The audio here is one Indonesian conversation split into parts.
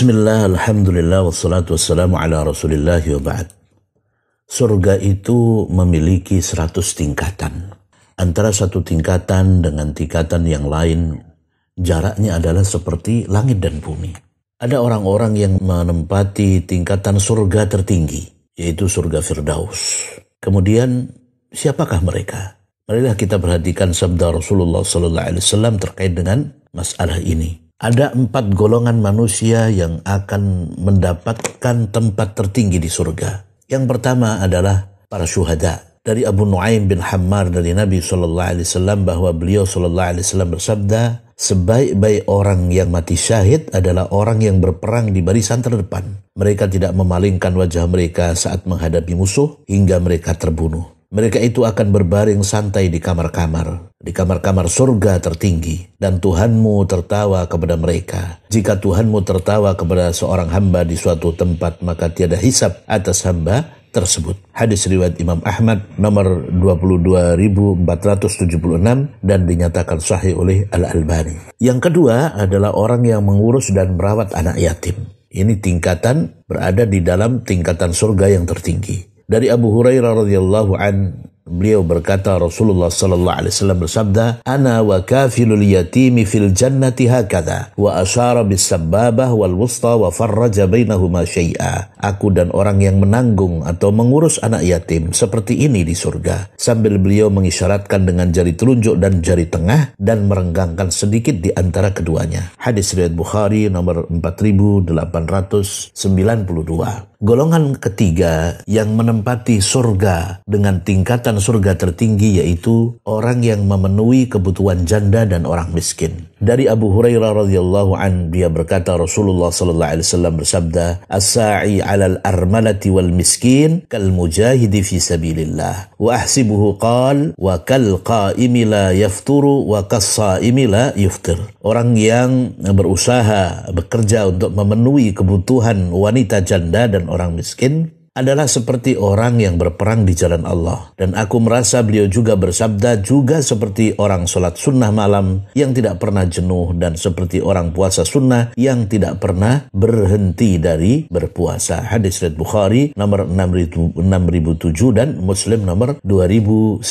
Bismillah, Alhamdulillah, wassalatu wassalamu ala rasulillah ba'd. Surga itu memiliki seratus tingkatan. Antara satu tingkatan dengan tingkatan yang lain, jaraknya adalah seperti langit dan bumi. Ada orang-orang yang menempati tingkatan surga tertinggi, yaitu surga Firdaus. Kemudian, siapakah mereka? Marilah kita perhatikan sabda Rasulullah SAW terkait dengan masalah ini. Ada empat golongan manusia yang akan mendapatkan tempat tertinggi di surga. Yang pertama adalah para syuhada. Dari Abu Nuaim bin Hammar dari Nabi Shallallahu Alaihi Wasallam bahwa beliau Shallallahu Alaihi Wasallam bersabda, sebaik-baik orang yang mati syahid adalah orang yang berperang di barisan terdepan. Mereka tidak memalingkan wajah mereka saat menghadapi musuh hingga mereka terbunuh mereka itu akan berbaring santai di kamar-kamar, di kamar-kamar surga tertinggi, dan Tuhanmu tertawa kepada mereka. Jika Tuhanmu tertawa kepada seorang hamba di suatu tempat, maka tiada hisap atas hamba tersebut. Hadis riwayat Imam Ahmad nomor 22476 dan dinyatakan sahih oleh Al-Albani. Yang kedua adalah orang yang mengurus dan merawat anak yatim. Ini tingkatan berada di dalam tingkatan surga yang tertinggi dari Abu Hurairah radhiyallahu an Beliau berkata Rasulullah sallallahu alaihi wasallam bersabda, "Ana wa kafilul yatimi fil jannati hakadha." Wa asyara bis sababah wal wusta wa farraja bainahuma syai'a. Aku dan orang yang menanggung atau mengurus anak yatim seperti ini di surga. Sambil beliau mengisyaratkan dengan jari telunjuk dan jari tengah dan merenggangkan sedikit di antara keduanya. Hadis riwayat Bukhari nomor 4892. Golongan ketiga yang menempati surga dengan tingkatan mendapatkan surga tertinggi yaitu orang yang memenuhi kebutuhan janda dan orang miskin. Dari Abu Hurairah radhiyallahu an dia berkata Rasulullah sallallahu alaihi wasallam bersabda, "As-sa'i 'alal armalati wal miskin kal mujahidi fi sabilillah." Wa ahsibuhu qal wa kal qa'imi la yafturu wa kas-sa'imi la yuftir. Orang yang berusaha bekerja untuk memenuhi kebutuhan wanita janda dan orang miskin adalah seperti orang yang berperang di jalan Allah. Dan aku merasa beliau juga bersabda juga seperti orang sholat sunnah malam yang tidak pernah jenuh dan seperti orang puasa sunnah yang tidak pernah berhenti dari berpuasa. Hadis Red Bukhari nomor 6007 dan Muslim nomor 2982.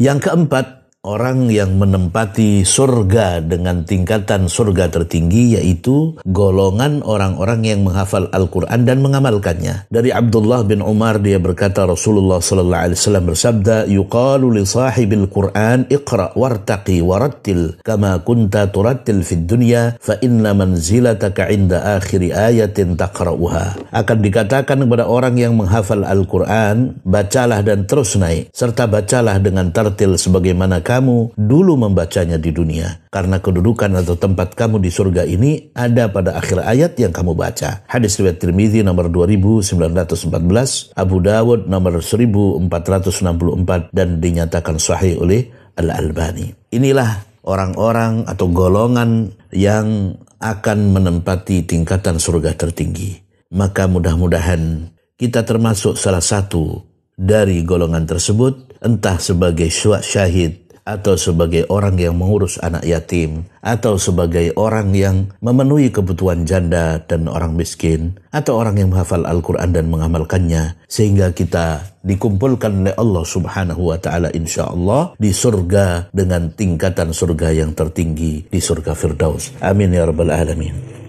Yang keempat, orang yang menempati surga dengan tingkatan surga tertinggi yaitu golongan orang-orang yang menghafal Al-Quran dan mengamalkannya. Dari Abdullah bin Umar dia berkata Rasulullah sallallahu alaihi wasallam bersabda yuqalu li sahibil Quran iqra wartaqi warattil kama kunta turattil fid dunya fa inna manzilataka inda akhiri ayatin taqra'uha. Akan dikatakan kepada orang yang menghafal Al-Quran bacalah dan terus naik serta bacalah dengan tartil sebagaimana kamu dulu membacanya di dunia. Karena kedudukan atau tempat kamu di surga ini ada pada akhir ayat yang kamu baca. Hadis riwayat Tirmidzi nomor 2914, Abu Dawud nomor 1464 dan dinyatakan sahih oleh Al-Albani. Inilah orang-orang atau golongan yang akan menempati tingkatan surga tertinggi. Maka mudah-mudahan kita termasuk salah satu dari golongan tersebut, entah sebagai syuak syahid atau sebagai orang yang mengurus anak yatim, atau sebagai orang yang memenuhi kebutuhan janda dan orang miskin, atau orang yang menghafal Al-Quran dan mengamalkannya, sehingga kita dikumpulkan oleh Allah Subhanahu wa Ta'ala, insya Allah, di surga dengan tingkatan surga yang tertinggi di surga Firdaus. Amin ya Rabbal 'Alamin.